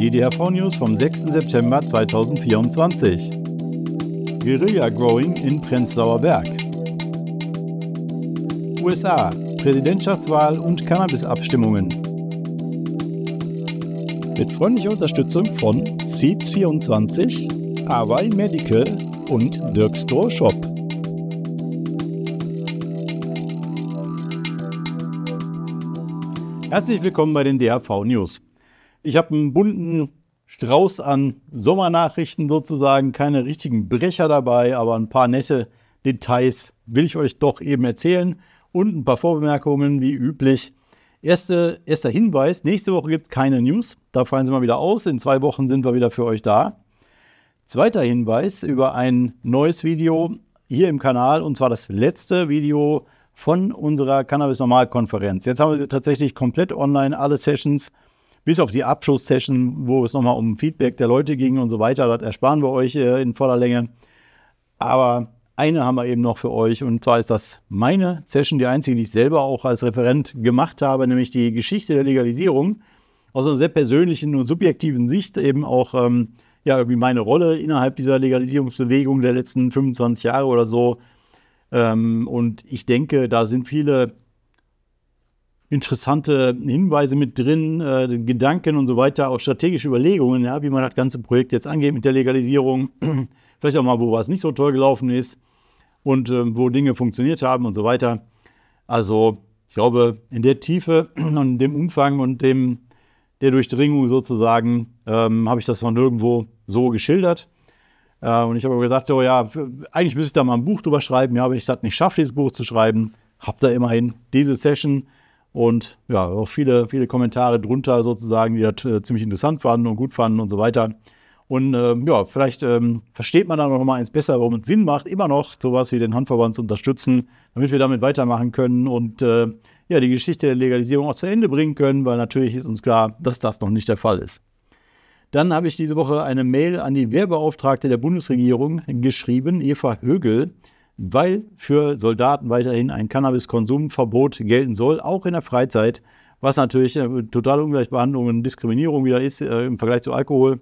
Die DHV news vom 6. September 2024. Guerilla Growing in Prenzlauer Berg. USA, Präsidentschaftswahl und Cannabis-Abstimmungen. Mit freundlicher Unterstützung von Seeds24, Hawaii Medical und Dirk Store Shop. Herzlich willkommen bei den DHV News. Ich habe einen bunten Strauß an Sommernachrichten sozusagen, keine richtigen Brecher dabei, aber ein paar nette Details will ich euch doch eben erzählen und ein paar Vorbemerkungen wie üblich. Erste, erster Hinweis, nächste Woche gibt es keine News, da fallen sie mal wieder aus, in zwei Wochen sind wir wieder für euch da. Zweiter Hinweis über ein neues Video hier im Kanal und zwar das letzte Video von unserer Cannabis Normal Konferenz. Jetzt haben wir tatsächlich komplett online alle Sessions bis auf die Abschlusssession, wo es nochmal um Feedback der Leute ging und so weiter, das ersparen wir euch äh, in voller Länge. Aber eine haben wir eben noch für euch und zwar ist das meine Session, die einzige, die ich selber auch als Referent gemacht habe, nämlich die Geschichte der Legalisierung aus einer sehr persönlichen und subjektiven Sicht eben auch ähm, ja irgendwie meine Rolle innerhalb dieser Legalisierungsbewegung der letzten 25 Jahre oder so. Ähm, und ich denke, da sind viele interessante Hinweise mit drin, äh, Gedanken und so weiter, auch strategische Überlegungen, ja, wie man das ganze Projekt jetzt angeht mit der Legalisierung, vielleicht auch mal, wo was nicht so toll gelaufen ist und äh, wo Dinge funktioniert haben und so weiter. Also ich glaube, in der Tiefe und dem Umfang und dem, der Durchdringung sozusagen ähm, habe ich das noch nirgendwo so geschildert. Äh, und ich habe gesagt, so ja, eigentlich müsste ich da mal ein Buch drüber schreiben, ja, aber ich das nicht schaffe, dieses Buch zu schreiben, habe da immerhin diese Session und ja, auch viele, viele Kommentare drunter sozusagen, die das äh, ziemlich interessant fanden und gut fanden und so weiter. Und ähm, ja, vielleicht ähm, versteht man dann noch mal eins besser, warum es Sinn macht, immer noch sowas wie den Handverband zu unterstützen, damit wir damit weitermachen können und äh, ja, die Geschichte der Legalisierung auch zu Ende bringen können, weil natürlich ist uns klar, dass das noch nicht der Fall ist. Dann habe ich diese Woche eine Mail an die Wehrbeauftragte der Bundesregierung geschrieben, Eva Högel, weil für Soldaten weiterhin ein Cannabiskonsumverbot gelten soll, auch in der Freizeit, was natürlich eine äh, totale Ungleichbehandlung und Diskriminierung wieder ist äh, im Vergleich zu Alkohol.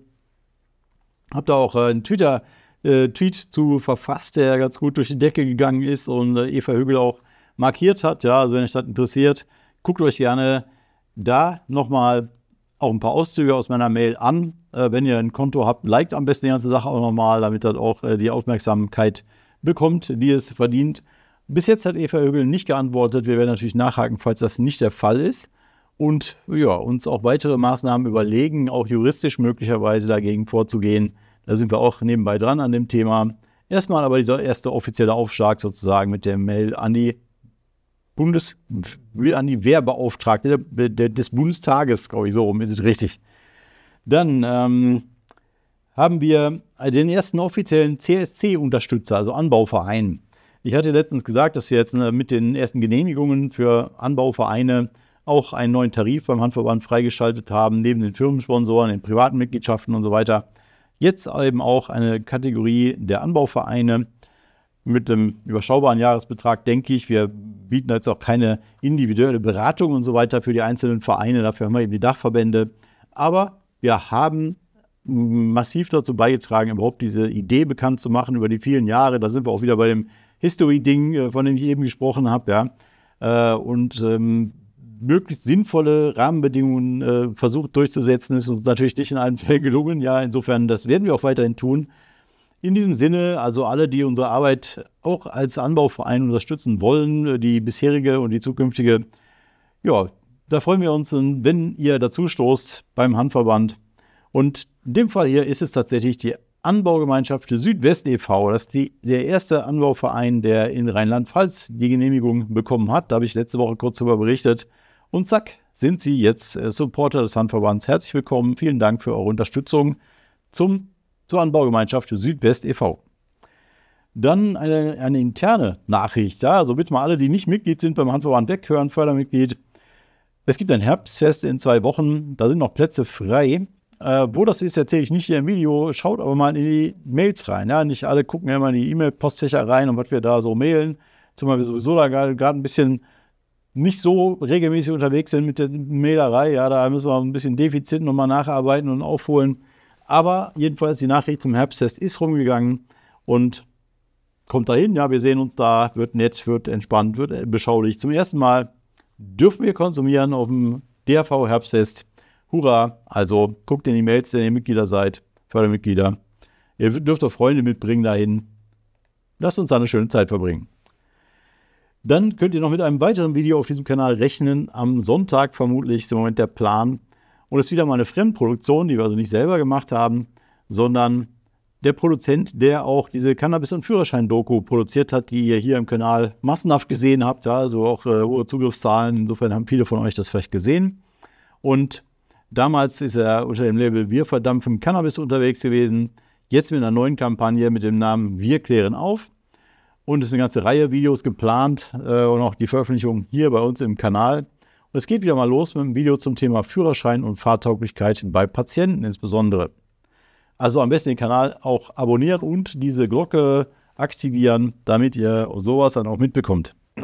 Hab da auch äh, einen Twitter, äh, Tweet zu verfasst, der ganz gut durch die Decke gegangen ist und äh, Eva Högel auch markiert hat. Ja, also wenn euch das interessiert, guckt euch gerne da nochmal auch ein paar Auszüge aus meiner Mail an. Äh, wenn ihr ein Konto habt, liked am besten die ganze Sache auch nochmal, damit das auch die Aufmerksamkeit äh, bekommt, die es verdient. Bis jetzt hat Eva Högel nicht geantwortet. Wir werden natürlich nachhaken, falls das nicht der Fall ist. Und ja, uns auch weitere Maßnahmen überlegen, auch juristisch möglicherweise dagegen vorzugehen. Da sind wir auch nebenbei dran an dem Thema. Erstmal aber dieser erste offizielle Aufschlag sozusagen mit der Mail an die Bundes, an die Wehrbeauftragte des Bundestages, glaube ich, so rum ist es richtig. Dann ähm, haben wir den ersten offiziellen CSC-Unterstützer, also Anbauverein. Ich hatte letztens gesagt, dass wir jetzt äh, mit den ersten Genehmigungen für Anbauvereine auch einen neuen Tarif beim Handverband freigeschaltet haben, neben den Firmensponsoren, den privaten Mitgliedschaften und so weiter. Jetzt eben auch eine Kategorie der Anbauvereine mit einem überschaubaren Jahresbetrag, denke ich. Wir bieten jetzt auch keine individuelle Beratung und so weiter für die einzelnen Vereine. Dafür haben wir eben die Dachverbände. Aber wir haben massiv dazu beigetragen, überhaupt diese Idee bekannt zu machen über die vielen Jahre. Da sind wir auch wieder bei dem History-Ding, äh, von dem ich eben gesprochen habe, ja. Äh, und ähm, möglichst sinnvolle Rahmenbedingungen äh, versucht durchzusetzen, ist uns natürlich nicht in allen Fällen gelungen. Ja, insofern, das werden wir auch weiterhin tun. In diesem Sinne, also alle, die unsere Arbeit auch als Anbauverein unterstützen wollen, die bisherige und die zukünftige, ja, da freuen wir uns, wenn ihr dazu stoßt beim Handverband. Und in dem Fall hier ist es tatsächlich die Anbaugemeinschaft Südwest e.V. Das ist die, der erste Anbauverein, der in Rheinland-Pfalz die Genehmigung bekommen hat. Da habe ich letzte Woche kurz darüber berichtet. Und zack, sind Sie jetzt äh, Supporter des Handverbands. Herzlich willkommen. Vielen Dank für eure Unterstützung zum, zur Anbaugemeinschaft Südwest e.V. Dann eine, eine, interne Nachricht. Ja, also bitte mal alle, die nicht Mitglied sind beim Handverband weghören, Fördermitglied. Es gibt ein Herbstfest in zwei Wochen. Da sind noch Plätze frei. Äh, wo das ist, erzähle ich nicht hier im Video. Schaut aber mal in die Mails rein. Ja? Nicht alle gucken ja immer in die E-Mail-Postfächer rein und was wir da so mailen. Zumal wir sowieso da gerade ein bisschen nicht so regelmäßig unterwegs sind mit der Mailerei. Ja, da müssen wir ein bisschen Defizit nochmal nacharbeiten und aufholen. Aber jedenfalls, die Nachricht zum Herbsttest ist rumgegangen und kommt dahin. Ja, wir sehen uns da. Wird nett, wird entspannt, wird beschaulich. Zum ersten Mal dürfen wir konsumieren auf dem drv Herbsttest. Hurra! Also guckt in die Mails, wenn ihr Mitglieder seid, Fördermitglieder. Ihr dürft auch Freunde mitbringen dahin. Lasst uns da eine schöne Zeit verbringen. Dann könnt ihr noch mit einem weiteren Video auf diesem Kanal rechnen. Am Sonntag vermutlich ist im Moment der Plan. Und es ist wieder mal eine Fremdproduktion, die wir also nicht selber gemacht haben, sondern der Produzent, der auch diese Cannabis- und Führerschein-Doku produziert hat, die ihr hier im Kanal massenhaft gesehen habt. also auch äh, hohe Zugriffszahlen. Insofern haben viele von euch das vielleicht gesehen. Und Damals ist er unter dem Label Wir verdampfen Cannabis unterwegs gewesen. Jetzt mit einer neuen Kampagne mit dem Namen Wir klären auf. Und es ist eine ganze Reihe Videos geplant äh, und auch die Veröffentlichung hier bei uns im Kanal. Und es geht wieder mal los mit einem Video zum Thema Führerschein und Fahrtauglichkeit bei Patienten insbesondere. Also am besten den Kanal auch abonnieren und diese Glocke aktivieren, damit ihr sowas dann auch mitbekommt.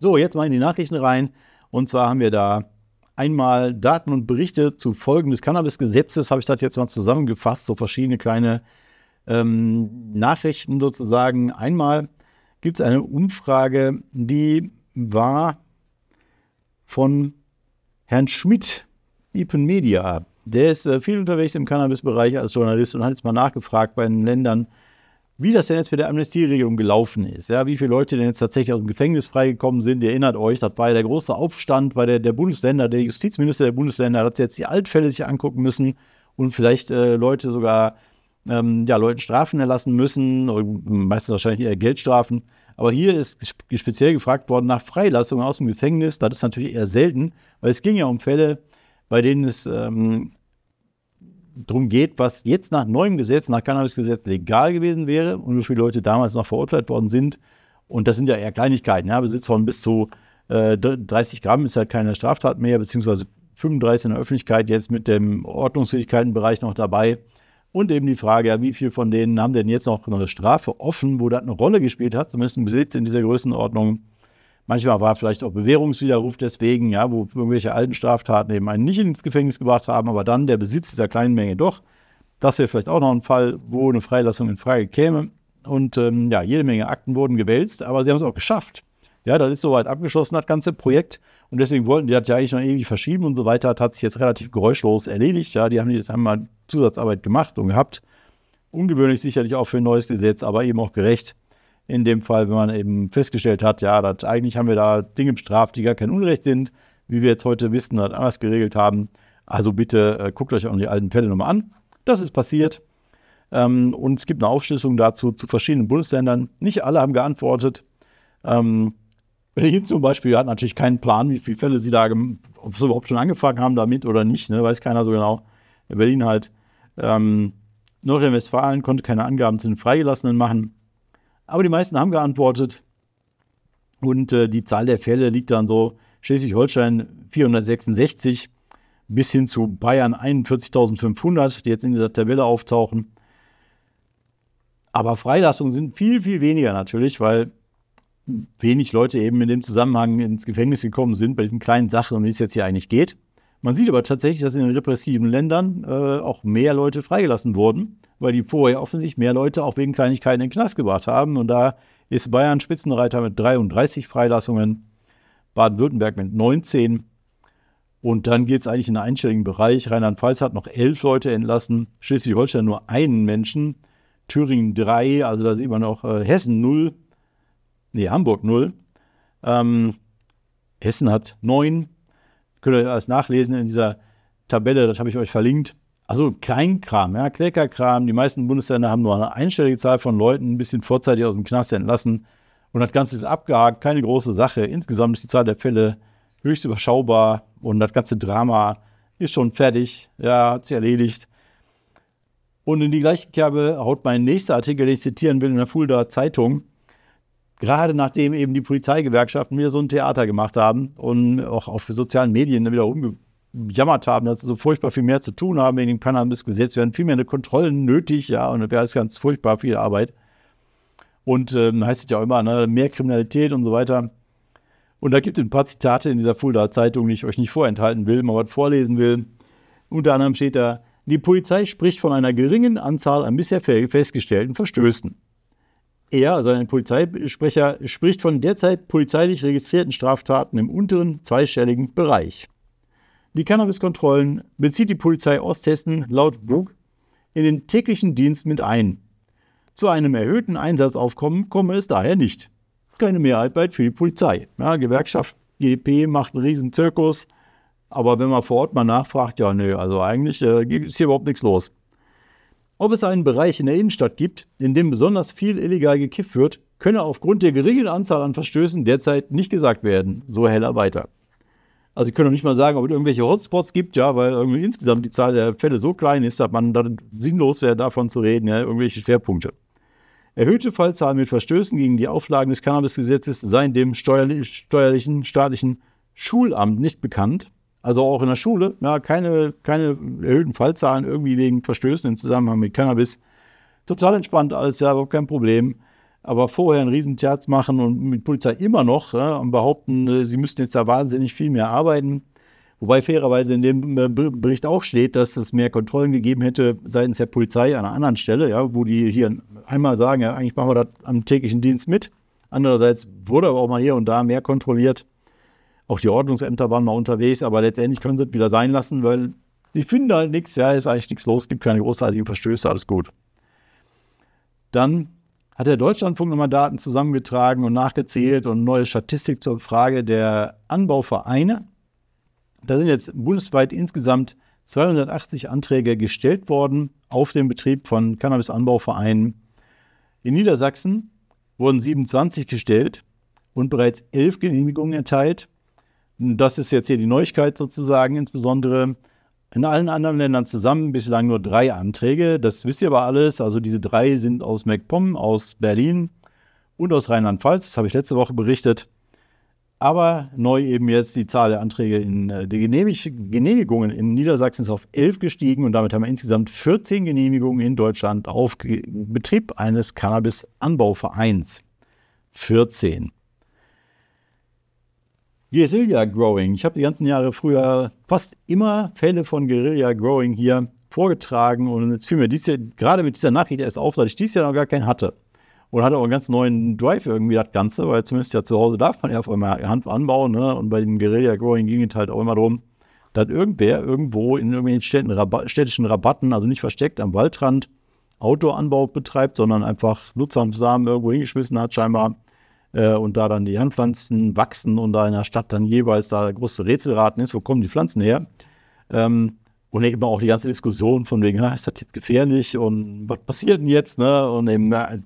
So, jetzt mal in die Nachrichten rein. Und zwar haben wir da einmal Daten und Berichte zu Folgen des Cannabis-Gesetzes, habe ich das jetzt mal zusammengefasst, so verschiedene kleine ähm, Nachrichten sozusagen. Einmal gibt es eine Umfrage, die war von Herrn Schmidt, Ipen Media. Der ist äh, viel unterwegs im Cannabis-Bereich als Journalist und hat jetzt mal nachgefragt bei den Ländern, wie das denn jetzt mit der Amnestieregelung gelaufen ist, ja, wie viele Leute denn jetzt tatsächlich aus dem Gefängnis freigekommen sind. Ihr erinnert euch, das war ja der große Aufstand bei der, der Bundesländer, der Justizminister der Bundesländer hat jetzt die Altfälle sich angucken müssen und vielleicht äh, Leute sogar, ähm, ja, Leuten Strafen erlassen müssen, meistens wahrscheinlich eher Geldstrafen. Aber hier ist speziell gefragt worden nach Freilassungen aus dem Gefängnis. Das ist natürlich eher selten, weil es ging ja um Fälle, bei denen es ähm, darum geht, was jetzt nach neuem Gesetz, nach Cannabis-Gesetz legal gewesen wäre und wie viele Leute damals noch verurteilt worden sind. Und das sind ja eher Kleinigkeiten. Ja? Besitz von bis zu äh, 30 Gramm ist halt keine Straftat mehr, beziehungsweise 35 in der Öffentlichkeit jetzt mit dem Ordnungsfähigkeitenbereich noch dabei. Und eben die Frage, ja, wie viel von denen haben denn jetzt noch eine Strafe offen, wo das eine Rolle gespielt hat, zumindest ein Besitz in dieser Größenordnung Manchmal war vielleicht auch Bewährungswiderruf deswegen, ja, wo irgendwelche alten Straftaten eben einen nicht ins Gefängnis gebracht haben, aber dann der Besitz dieser kleinen Menge doch. Das wäre vielleicht auch noch ein Fall, wo eine Freilassung in Frage käme. Und ähm, ja, jede Menge Akten wurden gewälzt, aber sie haben es auch geschafft. Ja, das ist soweit abgeschlossen, das ganze Projekt. Und deswegen wollten die das ja eigentlich noch ewig verschieben und so weiter. Das hat sich jetzt relativ geräuschlos erledigt. Ja, die haben, die haben mal Zusatzarbeit gemacht und gehabt. Ungewöhnlich sicherlich auch für ein neues Gesetz, aber eben auch gerecht. In dem Fall, wenn man eben festgestellt hat, ja, das, eigentlich haben wir da Dinge bestraft, die gar kein Unrecht sind, wie wir jetzt heute wissen, oder anders geregelt haben. Also bitte äh, guckt euch auch die alten Fälle nochmal an. Das ist passiert. Ähm, und es gibt eine Aufschlüsselung dazu zu verschiedenen Bundesländern. Nicht alle haben geantwortet. Ähm, Berlin zum Beispiel hat natürlich keinen Plan, wie viele Fälle sie da, ob sie überhaupt schon angefangen haben damit oder nicht, ne? weiß keiner so genau. In Berlin halt. Ähm, Nordrhein-Westfalen konnte keine Angaben zu den Freigelassenen machen. Aber die meisten haben geantwortet. Und äh, die Zahl der Fälle liegt dann so Schleswig-Holstein 466 bis hin zu Bayern 41.500, die jetzt in dieser Tabelle auftauchen. Aber Freilassungen sind viel, viel weniger natürlich, weil wenig Leute eben in dem Zusammenhang ins Gefängnis gekommen sind bei diesen kleinen Sachen, um die es jetzt hier eigentlich geht. Man sieht aber tatsächlich, dass in den repressiven Ländern äh, auch mehr Leute freigelassen wurden, weil die vorher offensichtlich mehr Leute auch wegen Kleinigkeiten in den Knast gebracht haben. Und da ist Bayern Spitzenreiter mit 33 Freilassungen, Baden-Württemberg mit 19. Und dann geht es eigentlich in den einstelligen Bereich. Rheinland-Pfalz hat noch elf Leute entlassen, Schleswig-Holstein nur einen Menschen, Thüringen drei, also da sieht man noch äh, Hessen null, nee, Hamburg null. Ähm, Hessen hat neun, Könnt ihr alles nachlesen in dieser Tabelle, das habe ich euch verlinkt. Also Kleinkram, ja, Kleckerkram. Die meisten Bundesländer haben nur eine einstellige Zahl von Leuten ein bisschen vorzeitig aus dem Knast entlassen. Und das Ganze ist abgehakt, keine große Sache. Insgesamt ist die Zahl der Fälle höchst überschaubar und das ganze Drama ist schon fertig, ja, hat sich erledigt. Und in die gleiche Kerbe haut mein nächster Artikel, den ich zitieren will, in der Fulda Zeitung gerade nachdem eben die Polizeigewerkschaften wieder so ein Theater gemacht haben und auch auf sozialen Medien wieder umgejammert haben, dass sie so furchtbar viel mehr zu tun haben wegen dem Cannabis-Gesetz, werden viel mehr Kontrollen nötig, ja, und da ist ganz furchtbar viel Arbeit. Und ähm, heißt es ja auch immer, ne, mehr Kriminalität und so weiter. Und da gibt es ein paar Zitate in dieser Fulda-Zeitung, die ich euch nicht vorenthalten will, mal was vorlesen will. Unter anderem steht da, die Polizei spricht von einer geringen Anzahl an bisher festgestellten Verstößen. Er, also ein Polizeisprecher, spricht von derzeit polizeilich registrierten Straftaten im unteren zweistelligen Bereich. Die Cannabiskontrollen bezieht die Polizei Osthessen laut Bug in den täglichen Dienst mit ein. Zu einem erhöhten Einsatzaufkommen komme es daher nicht. Keine Mehrarbeit für die Polizei. Ja, Gewerkschaft GDP macht einen riesen Zirkus, aber wenn man vor Ort mal nachfragt, ja nö, also eigentlich äh, ist hier überhaupt nichts los. Ob es einen Bereich in der Innenstadt gibt, in dem besonders viel illegal gekifft wird, könne aufgrund der geringen Anzahl an Verstößen derzeit nicht gesagt werden, so Heller weiter. Also, ich könnte nicht mal sagen, ob es irgendwelche Hotspots gibt, ja, weil irgendwie insgesamt die Zahl der Fälle so klein ist, dass man dann sinnlos wäre, davon zu reden, ja, irgendwelche Schwerpunkte. Erhöhte Fallzahlen mit Verstößen gegen die Auflagen des Cannabisgesetzes seien dem steuerlichen staatlichen Schulamt nicht bekannt, also auch in der Schule, ja, keine, keine erhöhten Fallzahlen irgendwie wegen Verstößen im Zusammenhang mit Cannabis. Total entspannt alles, ja, überhaupt kein Problem. Aber vorher ein Riesentherz machen und mit Polizei immer noch ja, und behaupten, äh, sie müssten jetzt da wahnsinnig viel mehr arbeiten. Wobei fairerweise in dem äh, Bericht auch steht, dass es mehr Kontrollen gegeben hätte seitens der Polizei an einer anderen Stelle, ja, wo die hier einmal sagen, ja, eigentlich machen wir das am täglichen Dienst mit. Andererseits wurde aber auch mal hier und da mehr kontrolliert. Auch die Ordnungsämter waren mal unterwegs, aber letztendlich können sie es wieder sein lassen, weil die finden halt nichts, ja, ist eigentlich nichts los, gibt keine großartigen Verstöße, alles gut. Dann hat der Deutschlandfunk nochmal Daten zusammengetragen und nachgezählt und neue Statistik zur Frage der Anbauvereine. Da sind jetzt bundesweit insgesamt 280 Anträge gestellt worden auf den Betrieb von Cannabis-Anbauvereinen. In Niedersachsen wurden 27 gestellt und bereits elf Genehmigungen erteilt. Das ist jetzt hier die Neuigkeit sozusagen, insbesondere in allen anderen Ländern zusammen bislang nur drei Anträge. Das wisst ihr aber alles. Also diese drei sind aus MacPom, aus Berlin und aus Rheinland-Pfalz. Das habe ich letzte Woche berichtet. Aber neu eben jetzt die Zahl der Anträge in äh, der Genehmig Genehmigungen in Niedersachsen ist auf elf gestiegen und damit haben wir insgesamt 14 Genehmigungen in Deutschland auf Betrieb eines Cannabis-Anbauvereins. 14. Guerilla Growing. Ich habe die ganzen Jahre früher fast immer Fälle von Guerilla Growing hier vorgetragen und jetzt fiel mir dies hier, gerade mit dieser Nachricht erst auf, dass ich dies Jahr noch gar keinen hatte. Und hatte auch einen ganz neuen Drive irgendwie das Ganze, weil zumindest ja zu Hause darf man ja auf einmal Hand anbauen. Ne? Und bei dem Guerilla Growing ging es halt auch immer darum, dass irgendwer irgendwo in irgendwelchen Städten, Rabat, städtischen Rabatten, also nicht versteckt am Waldrand, Outdoor-Anbau betreibt, sondern einfach Nutzhanfsamen irgendwo hingeschmissen hat, scheinbar äh, und da dann die Handpflanzen wachsen und da in der Stadt dann jeweils da große Rätselraten ist, wo kommen die Pflanzen her? Ähm, und eben auch die ganze Diskussion von wegen, ist das jetzt gefährlich und was passiert denn jetzt? Ne? Und eben na, äh,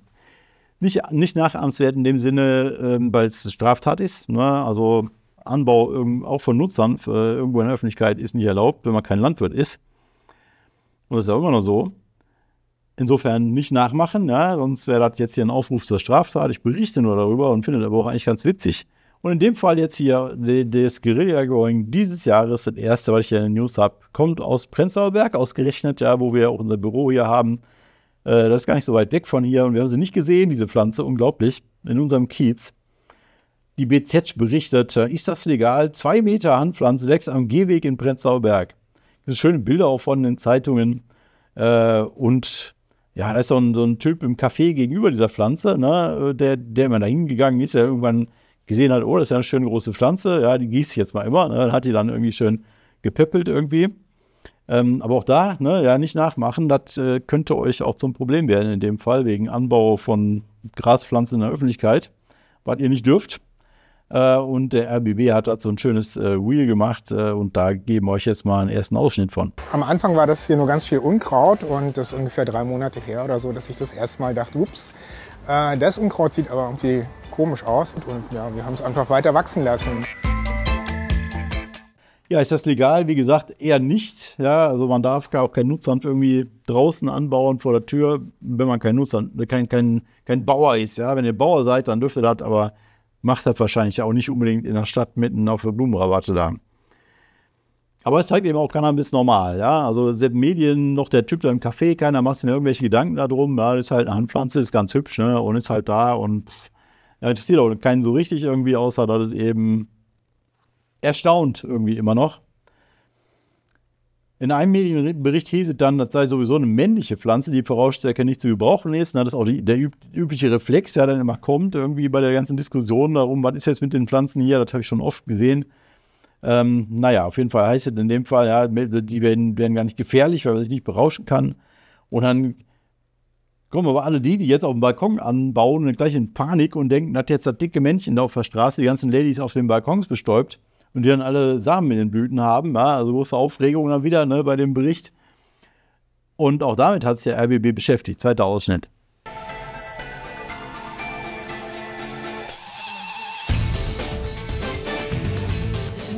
nicht, nicht nachahmenswert in dem Sinne, ähm, weil es Straftat ist. Ne? Also Anbau auch von Nutzern äh, irgendwo in der Öffentlichkeit ist nicht erlaubt, wenn man kein Landwirt ist. Und das ist ja immer noch so insofern nicht nachmachen, ja, sonst wäre das jetzt hier ein Aufruf zur Straftat. Ich berichte nur darüber und finde das aber auch eigentlich ganz witzig. Und in dem Fall jetzt hier, das Guerilla-Going dieses Jahres, das erste, was ich hier in den News habe, kommt aus Prenzlauer Berg, ausgerechnet, ja, wo wir auch unser Büro hier haben. Äh, das ist gar nicht so weit weg von hier und wir haben sie nicht gesehen, diese Pflanze, unglaublich, in unserem Kiez. Die BZ berichtet, äh, ist das legal? Zwei Meter Handpflanze wächst am Gehweg in Prenzlauer Berg. Das sind schöne Bilder auch von den Zeitungen. Äh, und ja, da ist so ein, so ein Typ im Café gegenüber dieser Pflanze, ne, der, der immer da hingegangen ist, der irgendwann gesehen hat, oh, das ist ja eine schöne große Pflanze, ja, die gieße ich jetzt mal immer. Ne, hat die dann irgendwie schön gepäppelt irgendwie. Ähm, aber auch da, ne, ja, nicht nachmachen, das äh, könnte euch auch zum Problem werden in dem Fall, wegen Anbau von Graspflanzen in der Öffentlichkeit, was ihr nicht dürft. Äh, und der RBB hat dort so ein schönes Wheel äh, gemacht äh, und da geben wir euch jetzt mal einen ersten Ausschnitt von. Am Anfang war das hier nur ganz viel Unkraut und das ist ungefähr drei Monate her oder so, dass ich das erste Mal dachte, ups, das Unkraut sieht aber irgendwie komisch aus und, und ja, wir haben es einfach weiter wachsen lassen. Ja, ist das legal? Wie gesagt, eher nicht. Ja, also man darf auch kein Nutzhand irgendwie draußen anbauen vor der Tür, wenn man kein Nutzhand, kein, kein, kein Bauer ist. Ja, wenn ihr Bauer seid, dann dürft ihr das, aber macht das wahrscheinlich auch nicht unbedingt in der Stadt mitten auf der Blumenrabatte da. Aber es zeigt eben auch, Cannabis normal. Ja? Also selbst Medien, noch der Typ da im Café, keiner macht sich irgendwelche Gedanken darum. Ja, das ist halt eine Handpflanze, ist ganz hübsch ne? und ist halt da und ja, interessiert auch keinen so richtig irgendwie, außer dass es eben erstaunt irgendwie immer noch. In einem Medienbericht hieß es dann, das sei sowieso eine männliche Pflanze, die für Rauschstärke nicht zu gebrauchen ist. Na, das ist auch die, der üb übliche Reflex, der dann immer kommt, irgendwie bei der ganzen Diskussion darum, was ist jetzt mit den Pflanzen hier, das habe ich schon oft gesehen. Ähm, naja, auf jeden Fall heißt es in dem Fall, ja, die werden, werden gar nicht gefährlich, weil man sich nicht berauschen kann. Und dann kommen aber alle die, die jetzt auf dem Balkon anbauen und gleich in Panik und denken, hat jetzt das dicke Männchen da auf der Straße die ganzen Ladies auf den Balkons bestäubt und die dann alle Samen in den Blüten haben. Ja, also große Aufregung dann wieder ne, bei dem Bericht. Und auch damit hat sich der RBB beschäftigt. Zweiter Ausschnitt.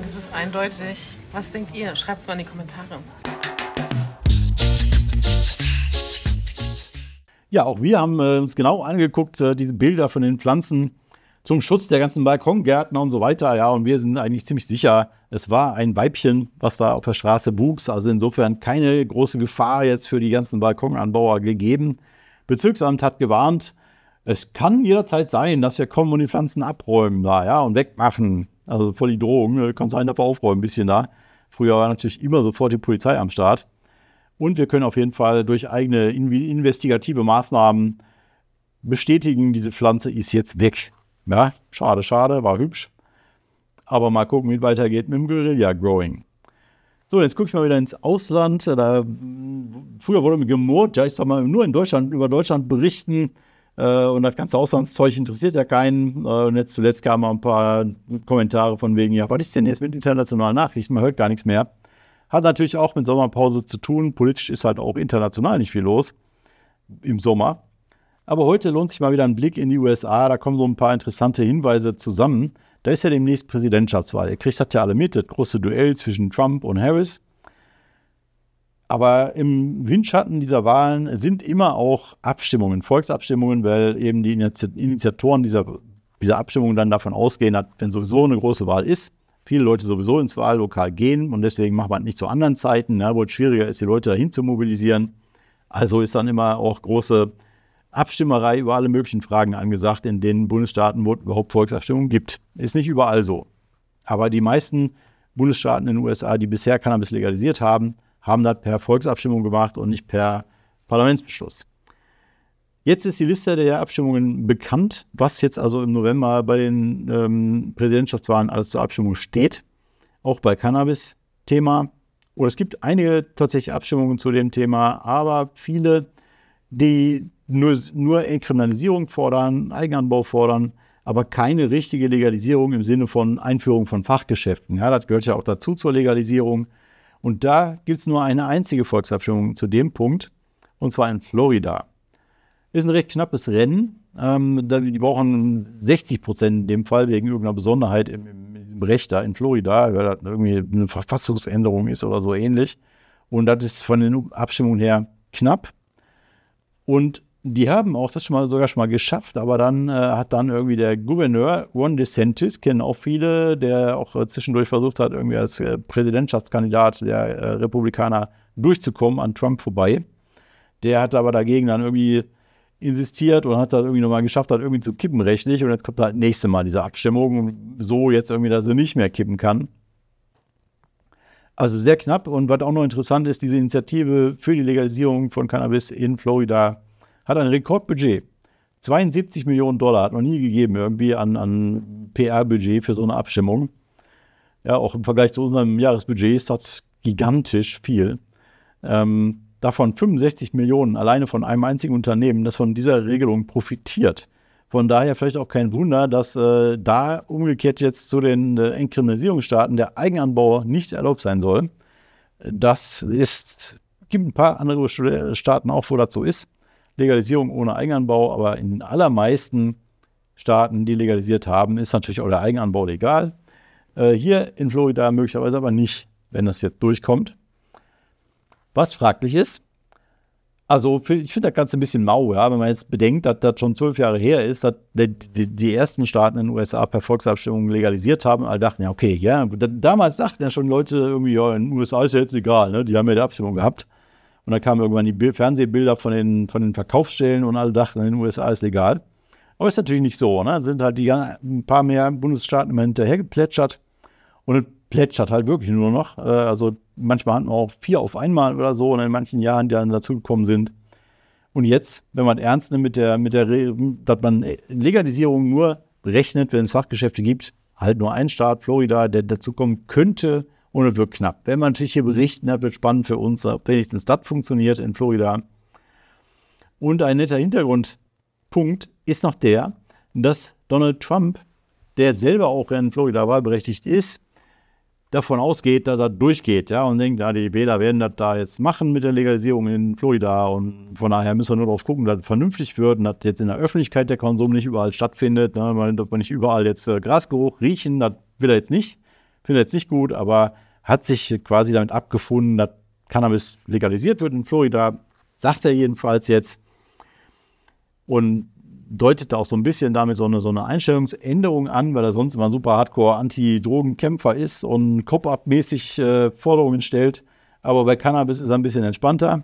Das ist eindeutig. Was denkt ihr? Schreibt es mal in die Kommentare. Ja, auch wir haben äh, uns genau angeguckt, äh, diese Bilder von den Pflanzen zum Schutz der ganzen Balkongärtner und so weiter. Ja, und wir sind eigentlich ziemlich sicher, es war ein Weibchen, was da auf der Straße wuchs. Also insofern keine große Gefahr jetzt für die ganzen Balkonanbauer gegeben. Bezirksamt hat gewarnt, es kann jederzeit sein, dass wir kommen und die Pflanzen abräumen da, ja, und wegmachen. Also voll die Drohung, ne, kann sein, dass wir aufräumen ein bisschen da. Früher war natürlich immer sofort die Polizei am Start. Und wir können auf jeden Fall durch eigene investigative Maßnahmen bestätigen, diese Pflanze ist jetzt weg. Ja, schade, schade, war hübsch. Aber mal gucken, wie es weitergeht mit dem Guerilla-Growing. So, jetzt gucke ich mal wieder ins Ausland. Da, früher wurde mir gemurrt, ja, ich soll mal nur in Deutschland, über Deutschland berichten. Äh, und das ganze Auslandszeug interessiert ja keinen. Äh, und jetzt zuletzt kamen ein paar Kommentare von wegen, ja, was ist denn jetzt mit internationalen Nachrichten? Man hört gar nichts mehr. Hat natürlich auch mit Sommerpause zu tun. Politisch ist halt auch international nicht viel los im Sommer. Aber heute lohnt sich mal wieder ein Blick in die USA. Da kommen so ein paar interessante Hinweise zusammen. Da ist ja demnächst Präsidentschaftswahl. Ihr kriegt das ja alle mit, das große Duell zwischen Trump und Harris. Aber im Windschatten dieser Wahlen sind immer auch Abstimmungen, Volksabstimmungen, weil eben die Initiatoren dieser, dieser Abstimmung dann davon ausgehen, dass wenn sowieso eine große Wahl ist, viele Leute sowieso ins Wahllokal gehen und deswegen macht man nicht zu anderen Zeiten, ne, wo es schwieriger ist, die Leute dahin zu mobilisieren. Also ist dann immer auch große Abstimmerei über alle möglichen Fragen angesagt, in den Bundesstaaten, wo es überhaupt Volksabstimmungen gibt. Ist nicht überall so. Aber die meisten Bundesstaaten in den USA, die bisher Cannabis legalisiert haben, haben das per Volksabstimmung gemacht und nicht per Parlamentsbeschluss. Jetzt ist die Liste der Abstimmungen bekannt, was jetzt also im November bei den ähm, Präsidentschaftswahlen alles zur Abstimmung steht, auch bei Cannabis-Thema. Oder es gibt einige tatsächlich Abstimmungen zu dem Thema, aber viele, die nur, nur Kriminalisierung fordern, Eigenanbau fordern, aber keine richtige Legalisierung im Sinne von Einführung von Fachgeschäften. Ja, das gehört ja auch dazu zur Legalisierung. Und da gibt es nur eine einzige Volksabstimmung zu dem Punkt, und zwar in Florida. Ist ein recht knappes Rennen. Ähm, die brauchen 60 Prozent in dem Fall wegen irgendeiner Besonderheit im, im Recht da in Florida, weil das irgendwie eine Verfassungsänderung ist oder so ähnlich. Und das ist von den Abstimmungen her knapp. Und die haben auch das schon mal, sogar schon mal geschafft, aber dann äh, hat dann irgendwie der Gouverneur Ron DeSantis, kennen auch viele, der auch äh, zwischendurch versucht hat, irgendwie als äh, Präsidentschaftskandidat der äh, Republikaner durchzukommen an Trump vorbei. Der hat aber dagegen dann irgendwie insistiert und hat dann irgendwie nochmal geschafft, hat irgendwie zu kippen rechtlich. Und jetzt kommt halt nächste Mal diese Abstimmung, so jetzt irgendwie, dass er nicht mehr kippen kann. Also sehr knapp. Und was auch noch interessant ist, diese Initiative für die Legalisierung von Cannabis in Florida hat ein Rekordbudget. 72 Millionen Dollar hat noch nie gegeben, irgendwie an, an PR-Budget für so eine Abstimmung. Ja, auch im Vergleich zu unserem Jahresbudget ist das gigantisch viel. Ähm, davon 65 Millionen alleine von einem einzigen Unternehmen, das von dieser Regelung profitiert. Von daher vielleicht auch kein Wunder, dass äh, da umgekehrt jetzt zu den äh, Entkriminalisierungsstaaten der Eigenanbau nicht erlaubt sein soll. Das ist, gibt ein paar andere Staaten auch, wo das so ist. Legalisierung ohne Eigenanbau, aber in den allermeisten Staaten, die legalisiert haben, ist natürlich auch der Eigenanbau legal. Äh, hier in Florida möglicherweise aber nicht, wenn das jetzt durchkommt. Was fraglich ist, also ich finde das Ganze ein bisschen mau, ja, wenn man jetzt bedenkt, dass das schon zwölf Jahre her ist, dass die, die, ersten Staaten in den USA per Volksabstimmung legalisiert haben, alle dachten, ja, okay, ja, damals dachten ja schon Leute irgendwie, ja, in den USA ist ja jetzt egal, ne? Die haben ja die Abstimmung gehabt. Und dann kamen irgendwann die Fernsehbilder von den, von den Verkaufsstellen und alle dachten, in den USA ist legal. Aber ist natürlich nicht so. Ne? Sind halt die, ein paar mehr Bundesstaaten immer hinterher geplätschert. Und es plätschert halt wirklich nur noch. Äh, also manchmal hatten wir auch vier auf einmal oder so. Und in manchen Jahren, die dann dazugekommen sind. Und jetzt, wenn man ernst nimmt mit der, mit der, dass man Legalisierung nur rechnet, wenn es Fachgeschäfte gibt, halt nur ein Staat, Florida, der dazukommen könnte, und es wird knapp. Wenn man natürlich hier mhm. berichten hat, wird spannend für uns, ob wenigstens das funktioniert in Florida. Und ein netter Hintergrundpunkt ist noch der, dass Donald Trump, der selber auch in Florida wahlberechtigt ist, davon ausgeht, dass das durchgeht, ja, und denkt, ja, die Wähler werden das da jetzt machen mit der Legalisierung in Florida und von daher müssen wir nur darauf gucken, dass es vernünftig wird und dass jetzt in der Öffentlichkeit der Konsum nicht überall stattfindet, ne, dass man nicht überall jetzt äh, Grasgeruch riechen, das will er jetzt nicht, finde er jetzt nicht gut, aber hat sich quasi damit abgefunden, dass Cannabis legalisiert wird in Florida, sagt er jedenfalls jetzt. Und deutet auch so ein bisschen damit so eine, so eine Einstellungsänderung an, weil er sonst immer super hardcore anti drogenkämpfer ist und Cop-Up-mäßig äh, Forderungen stellt. Aber bei Cannabis ist er ein bisschen entspannter.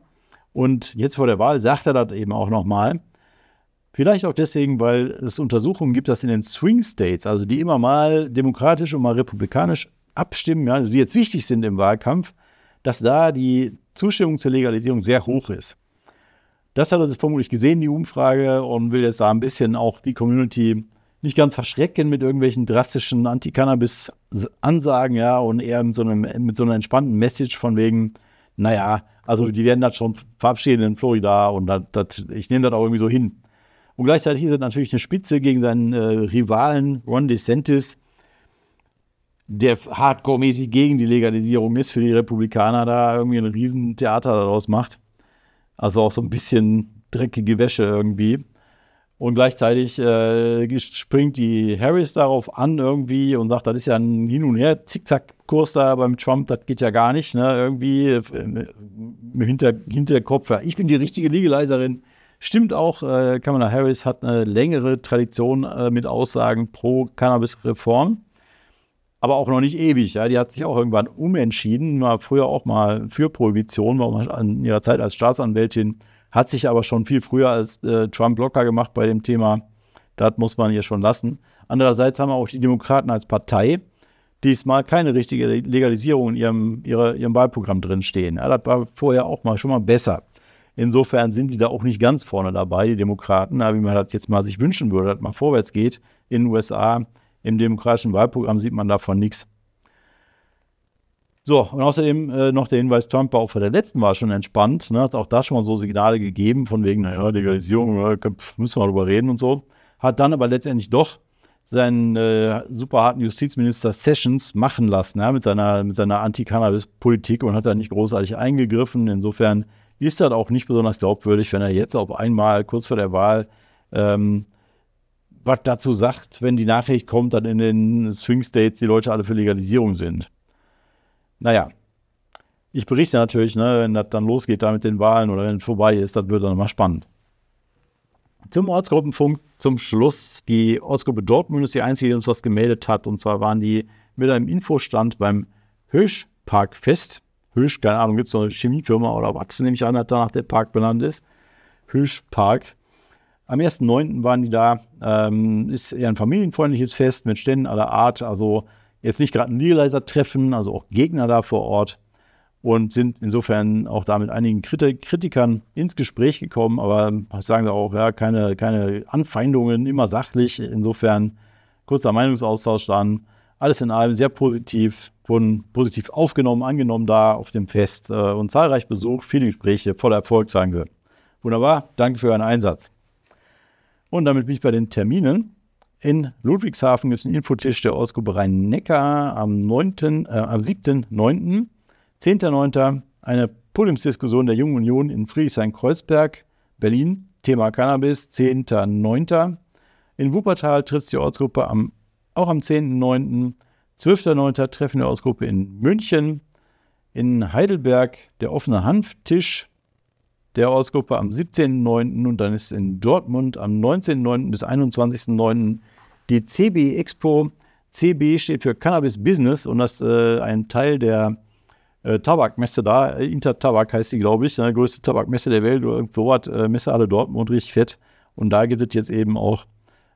Und jetzt vor der Wahl sagt er das eben auch nochmal. Vielleicht auch deswegen, weil es Untersuchungen gibt, dass in den Swing States, also die immer mal demokratisch und mal republikanisch abstimmen, ja, die jetzt wichtig sind im Wahlkampf, dass da die Zustimmung zur Legalisierung sehr hoch ist. Das hat er sich vermutlich gesehen, die Umfrage, und will jetzt da ein bisschen auch die Community nicht ganz verschrecken mit irgendwelchen drastischen Anti-Cannabis-Ansagen, ja, und eher mit so, einem, mit so einer entspannten Message von wegen, naja, also die werden das schon verabschieden in Florida und dat, dat, ich nehme das auch irgendwie so hin. Und gleichzeitig ist er natürlich eine Spitze gegen seinen äh, Rivalen Ron DeSantis, der hardcore-mäßig gegen die Legalisierung ist, für die Republikaner da irgendwie ein Riesentheater daraus macht. Also auch so ein bisschen dreckige Wäsche irgendwie. Und gleichzeitig äh, springt die Harris darauf an irgendwie und sagt, das ist ja ein Hin- und Her-Zickzack-Kurs da beim Trump, das geht ja gar nicht. Ne? Irgendwie äh, im Hinter Hinterkopf, ja, ich bin die richtige Legalizerin. Stimmt auch, äh, Kamala Harris hat eine längere Tradition äh, mit Aussagen pro Cannabis-Reform aber auch noch nicht ewig. Ja. Die hat sich auch irgendwann umentschieden, war früher auch mal für Prohibition, war in ihrer Zeit als Staatsanwältin, hat sich aber schon viel früher als äh, Trump locker gemacht bei dem Thema. Das muss man hier schon lassen. Andererseits haben auch die Demokraten als Partei diesmal keine richtige Legalisierung in ihrem, ihrer, ihrem Wahlprogramm drinstehen. Ja, das war vorher auch mal schon mal besser. Insofern sind die da auch nicht ganz vorne dabei, die Demokraten, wie man das jetzt mal sich wünschen würde, dass man vorwärts geht in den USA im demokratischen Wahlprogramm sieht man davon nichts. So, und außerdem äh, noch der Hinweis, Trump war auch vor der letzten Wahl schon entspannt, ne, hat auch da schon mal so Signale gegeben, von wegen, naja, Legalisierung, äh, müssen wir darüber reden und so. Hat dann aber letztendlich doch seinen äh, super harten Justizminister Sessions machen lassen, ja, mit seiner, mit seiner Anti-Cannabis-Politik und hat da nicht großartig eingegriffen. Insofern ist das auch nicht besonders glaubwürdig, wenn er jetzt auf einmal kurz vor der Wahl ähm, was dazu sagt, wenn die Nachricht kommt, dann in den Swing States die Leute alle für Legalisierung sind. Naja, ich berichte natürlich, ne, wenn das dann losgeht da mit den Wahlen oder wenn es vorbei ist, das wird dann mal spannend. Zum Ortsgruppenfunk zum Schluss. Die Ortsgruppe Dortmund ist die einzige, die uns was gemeldet hat. Und zwar waren die mit einem Infostand beim Höschparkfest. Hösch, keine Ahnung, gibt es noch eine Chemiefirma oder was, nämlich an, dass danach der Park benannt ist. Höschpark. Am 1.9. waren die da. Ähm, ist eher ein familienfreundliches Fest mit Ständen aller Art. Also jetzt nicht gerade ein Legalizer-Treffen, also auch Gegner da vor Ort. Und sind insofern auch da mit einigen Kritikern ins Gespräch gekommen. Aber sagen sie auch, ja, keine, keine Anfeindungen, immer sachlich. Insofern kurzer Meinungsaustausch dann. Alles in allem sehr positiv, wurden positiv aufgenommen, angenommen da auf dem Fest äh, und zahlreich Besuch, viele Gespräche, voller Erfolg, sagen sie. Wunderbar, danke für euren Einsatz. Und damit bin ich bei den Terminen. In Ludwigshafen gibt es einen Infotisch der Ortsgruppe Rhein-Neckar am, 9., äh, am 7.9., 10.9. eine Podiumsdiskussion der Jungen Union in Friedrichshain-Kreuzberg, Berlin, Thema Cannabis, 10.9. In Wuppertal trifft die Ortsgruppe am, auch am 10.9. 12.9. Treffen der Ortsgruppe in München. In Heidelberg der offene Hanftisch der Ortsgruppe am 17.09. und dann ist in Dortmund am 19.09. bis 21.09. die CB Expo. CB steht für Cannabis Business und das ist äh, ein Teil der äh, Tabakmesse da. Äh, Intertabak heißt sie, glaube ich, ne? größte Tabakmesse der Welt oder so was. Äh, Messe alle Dortmund, richtig fett. Und da gibt es jetzt eben auch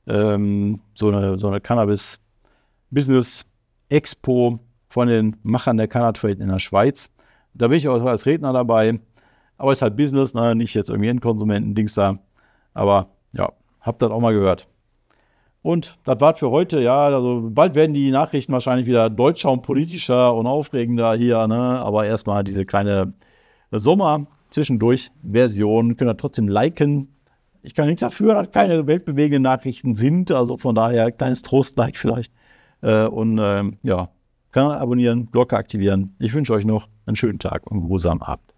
ähm, so, eine, so eine Cannabis Business Expo von den Machern der Cannatrade in der Schweiz. Da bin ich auch als Redner dabei. Aber ist halt Business, ne? nicht jetzt irgendwie Endkonsumenten-Dings da. Aber ja, habt das auch mal gehört. Und das war's für heute. Ja, also bald werden die Nachrichten wahrscheinlich wieder deutscher und politischer und aufregender hier. Ne? Aber erstmal diese kleine Sommer-Zwischendurch-Version. Könnt ihr trotzdem liken. Ich kann nichts dafür, dass keine weltbewegenden Nachrichten sind. Also von daher kleines Trost-Like vielleicht. Äh, und ähm, ja, Kanal abonnieren, Glocke aktivieren. Ich wünsche euch noch einen schönen Tag und einen grusamen Abend.